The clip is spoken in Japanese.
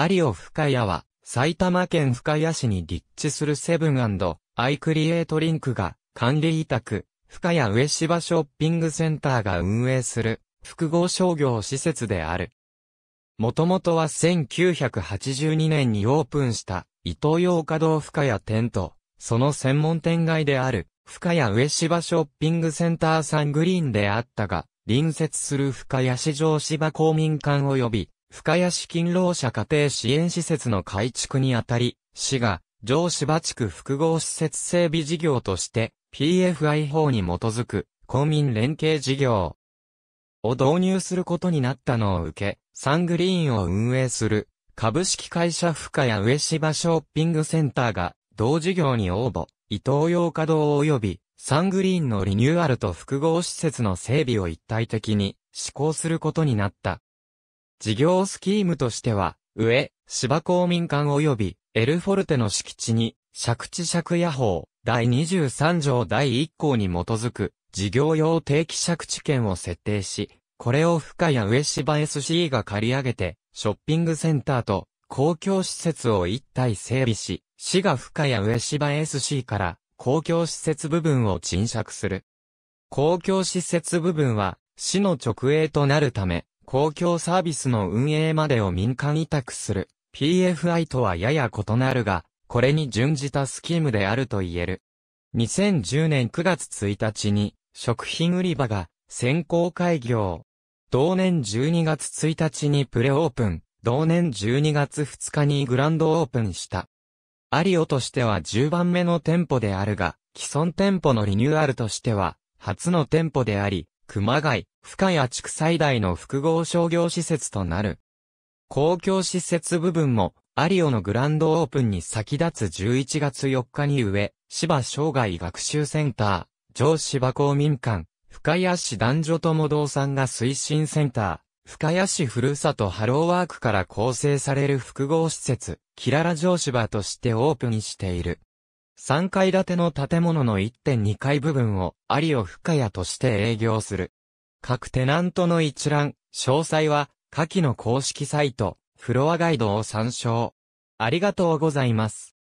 アリオ深谷は、埼玉県深谷市に立地するセブンアイクリエイトリンクが、管理委託、深谷上芝ショッピングセンターが運営する、複合商業施設である。もともとは1982年にオープンした、イトーヨーカドー深谷店と、その専門店街である、深谷上芝ショッピングセンターサングリーンであったが、隣接する深谷市場芝公民館及び、深谷市勤労者家庭支援施設の改築にあたり、市が、上芝地区複合施設整備事業として、PFI 法に基づく、公民連携事業を導入することになったのを受け、サングリーンを運営する、株式会社深谷上芝ショッピングセンターが、同事業に応募、伊東洋華堂及び、サングリーンのリニューアルと複合施設の整備を一体的に施行することになった。事業スキームとしては、上、芝公民館及び、エルフォルテの敷地に、借地借屋法、第23条第1項に基づく、事業用定期借地権を設定し、これを深谷上芝 SC が借り上げて、ショッピングセンターと公共施設を一体整備し、市が深谷上芝 SC から公共施設部分を賃借する。公共施設部分は市の直営となるため、公共サービスの運営までを民間委託する PFI とはやや異なるが、これに準じたスキームであると言える。2010年9月1日に食品売り場が先行開業。同年12月1日にプレオープン、同年12月2日にグランドオープンした。アリオとしては10番目の店舗であるが、既存店舗のリニューアルとしては、初の店舗であり、熊谷、深谷地区最大の複合商業施設となる。公共施設部分も、アリオのグランドオープンに先立つ11月4日に上、芝生涯学習センター、上芝公民館、深谷市男女友堂さんが推進センター、深谷市ふるさとハローワークから構成される複合施設、キララ城芝としてオープンしている。3階建ての建物の1.2階部分をアリオ深谷として営業する。各テナントの一覧、詳細は、下記の公式サイト、フロアガイドを参照。ありがとうございます。